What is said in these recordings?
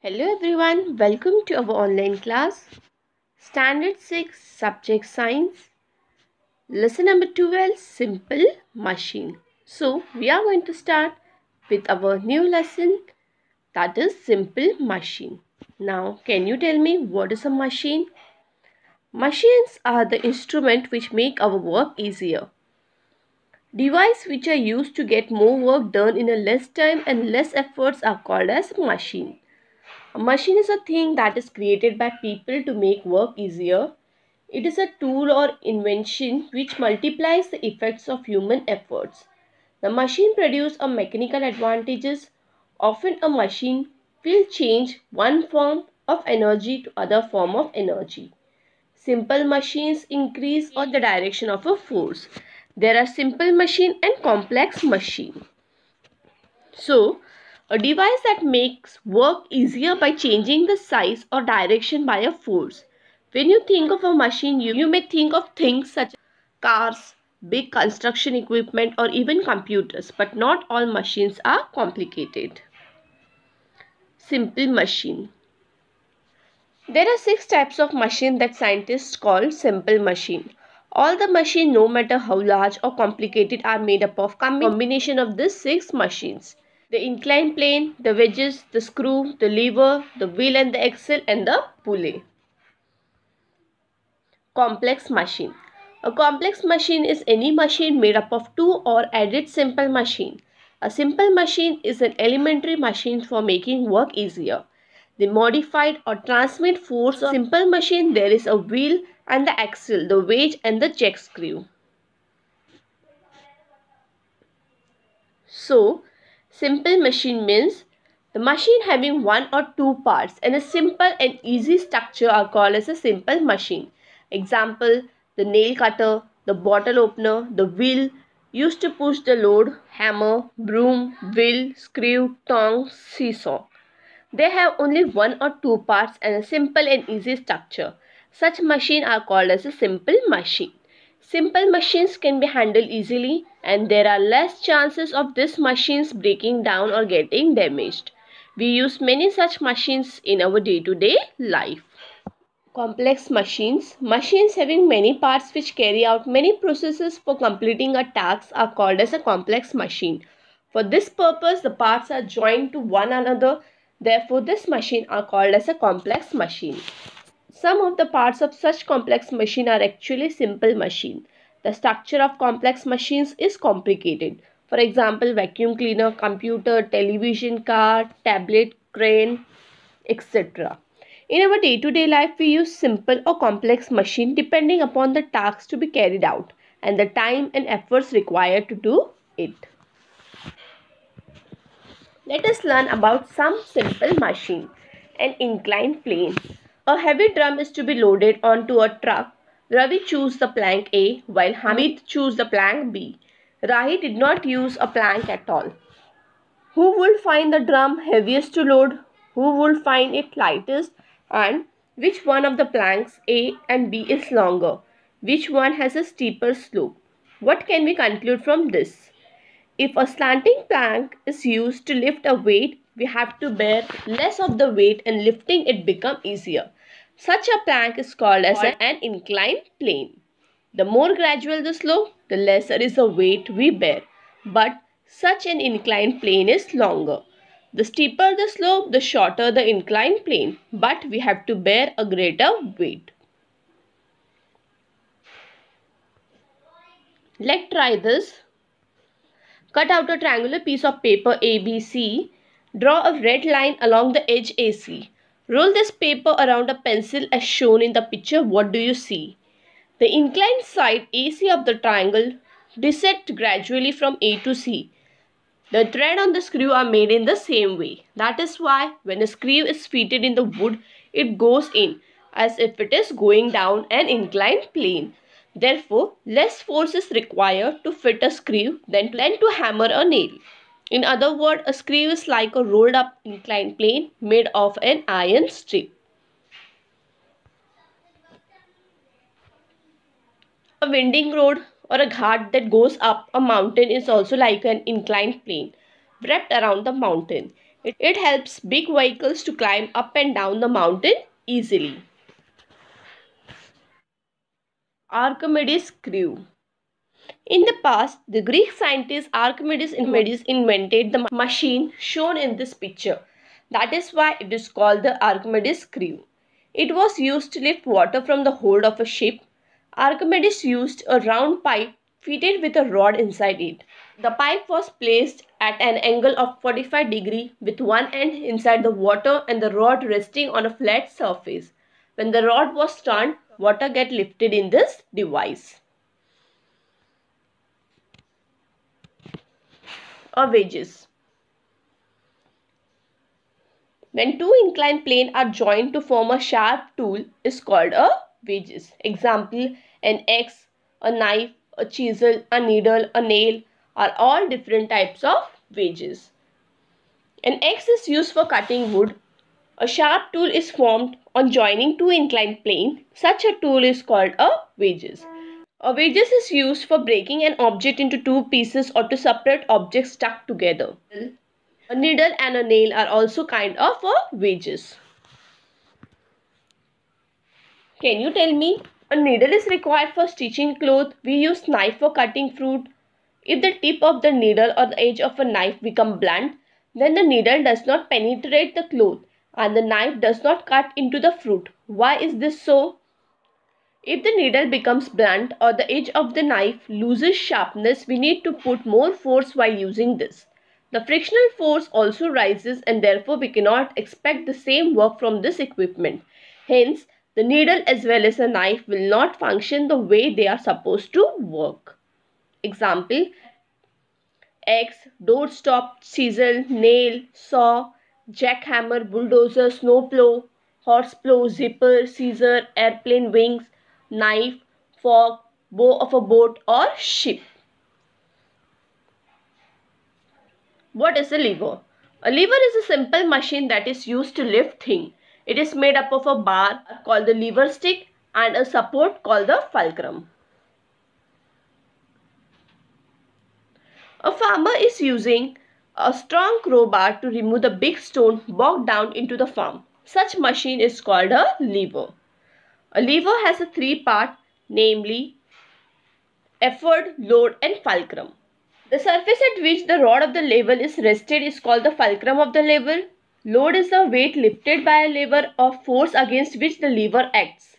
Hello everyone, welcome to our online class. Standard 6 Subject Science. Lesson number 12 Simple Machine. So we are going to start with our new lesson that is Simple Machine. Now can you tell me what is a machine? Machines are the instrument which make our work easier. Device which are used to get more work done in a less time and less efforts are called as machine. A machine is a thing that is created by people to make work easier. It is a tool or invention which multiplies the effects of human efforts. The machine produces a mechanical advantages. Often a machine will change one form of energy to other form of energy. Simple machines increase or the direction of a force. There are simple machine and complex machine. So, a device that makes work easier by changing the size or direction by a force. When you think of a machine, you, you may think of things such as cars, big construction equipment or even computers but not all machines are complicated. Simple machine. There are six types of machine that scientists call simple machine. All the machine no matter how large or complicated are made up of combination of these six machines the inclined plane, the wedges, the screw, the lever, the wheel and the axle and the pulley. Complex machine. A complex machine is any machine made up of two or added simple machine. A simple machine is an elementary machine for making work easier. The modified or transmit force of simple machine there is a wheel and the axle, the wedge and the check screw. So, Simple machine means the machine having one or two parts and a simple and easy structure are called as a simple machine. Example, the nail cutter, the bottle opener, the wheel used to push the load, hammer, broom, wheel, screw, tongs, seesaw. They have only one or two parts and a simple and easy structure. Such machine are called as a simple machine. Simple machines can be handled easily and there are less chances of these machines breaking down or getting damaged. We use many such machines in our day-to-day -day life. Complex machines. Machines having many parts which carry out many processes for completing a task are called as a complex machine. For this purpose, the parts are joined to one another. Therefore, this machine are called as a complex machine. Some of the parts of such complex machine are actually simple machine. The structure of complex machines is complicated. For example, vacuum cleaner, computer, television, car, tablet, crane, etc. In our day-to-day -day life, we use simple or complex machine depending upon the tasks to be carried out and the time and efforts required to do it. Let us learn about some simple machine. An inclined plane. A heavy drum is to be loaded onto a truck Ravi chose the plank A while Hamid hmm. chose the plank B. Rahi did not use a plank at all. Who would find the drum heaviest to load? Who would find it lightest? And which one of the planks A and B is longer? Which one has a steeper slope? What can we conclude from this? If a slanting plank is used to lift a weight, we have to bear less of the weight and lifting it become easier. Such a plank is called as an inclined plane. The more gradual the slope, the lesser is the weight we bear. But such an inclined plane is longer. The steeper the slope, the shorter the inclined plane, but we have to bear a greater weight. Let's try this. Cut out a triangular piece of paper ABC. Draw a red line along the edge AC. Roll this paper around a pencil as shown in the picture. What do you see? The inclined side AC of the triangle dissect gradually from A to C. The thread on the screw are made in the same way. That is why when a screw is fitted in the wood, it goes in as if it is going down an inclined plane. Therefore, less force is required to fit a screw than to hammer a nail. In other words, a screw is like a rolled up inclined plane made of an iron strip. A winding road or a ghat that goes up a mountain is also like an inclined plane wrapped around the mountain. It, it helps big vehicles to climb up and down the mountain easily. Archimedes screw in the past, the Greek scientist Archimedes hmm. invented the machine shown in this picture. That is why it is called the Archimedes screw. It was used to lift water from the hold of a ship. Archimedes used a round pipe fitted with a rod inside it. The pipe was placed at an angle of 45 degree with one end inside the water and the rod resting on a flat surface. When the rod was turned, water get lifted in this device. or wedges. When two inclined plane are joined to form a sharp tool is called a wedges. Example, an axe, a knife, a chisel, a needle, a nail are all different types of wedges. An axe is used for cutting wood. A sharp tool is formed on joining two inclined planes. Such a tool is called a wedges. A wedges is used for breaking an object into two pieces or to separate objects stuck together. A needle and a nail are also kind of a wedges. Can you tell me? A needle is required for stitching cloth. We use knife for cutting fruit. If the tip of the needle or the edge of a knife become blunt, then the needle does not penetrate the cloth and the knife does not cut into the fruit. Why is this so? If the needle becomes blunt or the edge of the knife loses sharpness, we need to put more force while using this. The frictional force also rises and therefore we cannot expect the same work from this equipment. Hence, the needle as well as the knife will not function the way they are supposed to work. Example, axe, doorstop, chisel, nail, saw, jackhammer, bulldozer, snowplow, horseplow, zipper, scissor, airplane wings, knife, fork, bow of a boat or ship. What is a lever? A lever is a simple machine that is used to lift things. It is made up of a bar called the lever stick and a support called the fulcrum. A farmer is using a strong crowbar to remove the big stone bogged down into the farm. Such machine is called a lever. A lever has a three part namely effort, load and fulcrum. The surface at which the rod of the lever is rested is called the fulcrum of the lever. Load is the weight lifted by a lever or force against which the lever acts.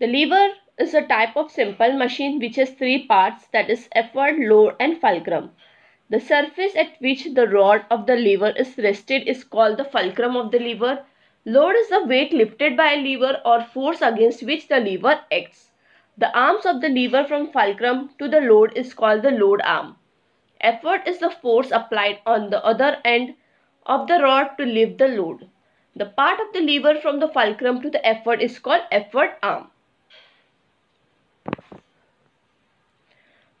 The lever is a type of simple machine which has three parts that is effort, load and fulcrum. The surface at which the rod of the lever is rested is called the fulcrum of the lever Load is the weight lifted by a lever or force against which the lever acts. The arms of the lever from fulcrum to the load is called the load arm. Effort is the force applied on the other end of the rod to lift the load. The part of the lever from the fulcrum to the effort is called effort arm.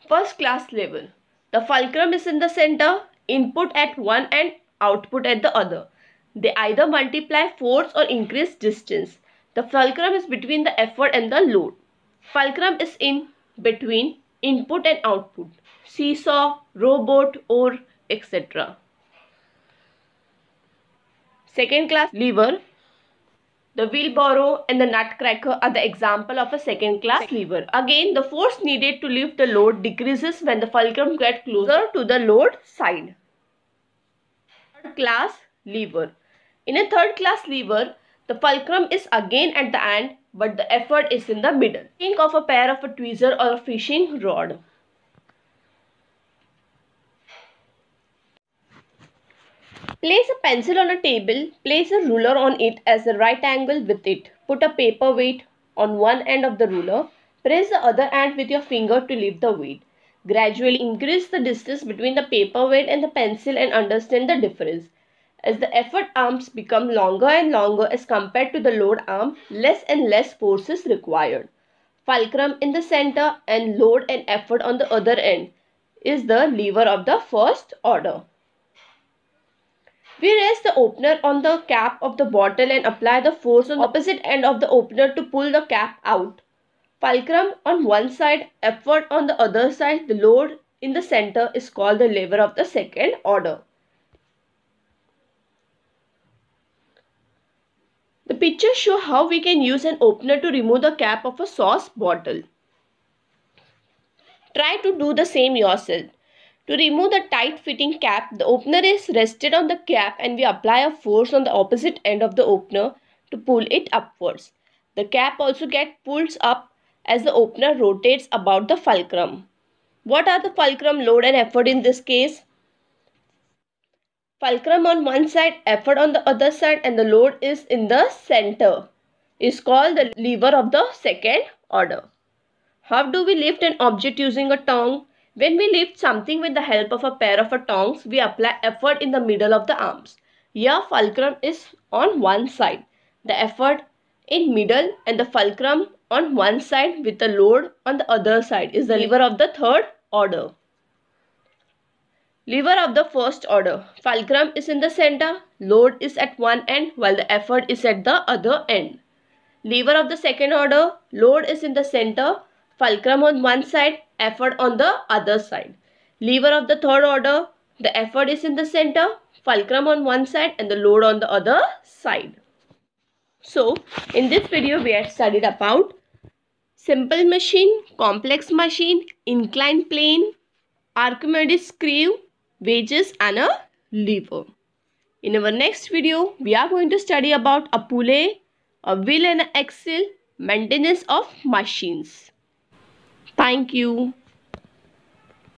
First class level. The fulcrum is in the center, input at one end, output at the other. They either multiply force or increase distance. The fulcrum is between the effort and the load. Fulcrum is in between input and output. Seesaw, robot, or etc. Second class lever. The wheelbarrow and the nutcracker are the example of a second class second. lever. Again, the force needed to lift the load decreases when the fulcrum gets closer to the load side. Third class lever. In a third class lever, the fulcrum is again at the end but the effort is in the middle. Think of a pair of a tweezer or a fishing rod. Place a pencil on a table, place a ruler on it as a right angle with it. Put a paper weight on one end of the ruler. Press the other end with your finger to lift the weight. Gradually increase the distance between the paper weight and the pencil and understand the difference. As the effort arms become longer and longer as compared to the load arm, less and less force is required. Fulcrum in the center and load and effort on the other end is the lever of the first order. We raise the opener on the cap of the bottle and apply the force on the opposite end of the opener to pull the cap out. Fulcrum on one side, effort on the other side, the load in the center is called the lever of the second order. pictures show how we can use an opener to remove the cap of a sauce bottle. Try to do the same yourself. To remove the tight fitting cap, the opener is rested on the cap and we apply a force on the opposite end of the opener to pull it upwards. The cap also gets pulled up as the opener rotates about the fulcrum. What are the fulcrum load and effort in this case? fulcrum on one side, effort on the other side and the load is in the center is called the lever of the second order. How do we lift an object using a tongue? When we lift something with the help of a pair of tongs, we apply effort in the middle of the arms. Here fulcrum is on one side. The effort in middle and the fulcrum on one side with the load on the other side is the lever of the third order. Lever of the first order. Fulcrum is in the center, load is at one end while the effort is at the other end. Lever of the second order, load is in the center, fulcrum on one side, effort on the other side. Lever of the third order, the effort is in the center, fulcrum on one side and the load on the other side. So, in this video we have studied about simple machine, complex machine, inclined plane, Archimedes screw, wages and a lever. In our next video, we are going to study about a pulley, a wheel and an axle, maintenance of machines. Thank you.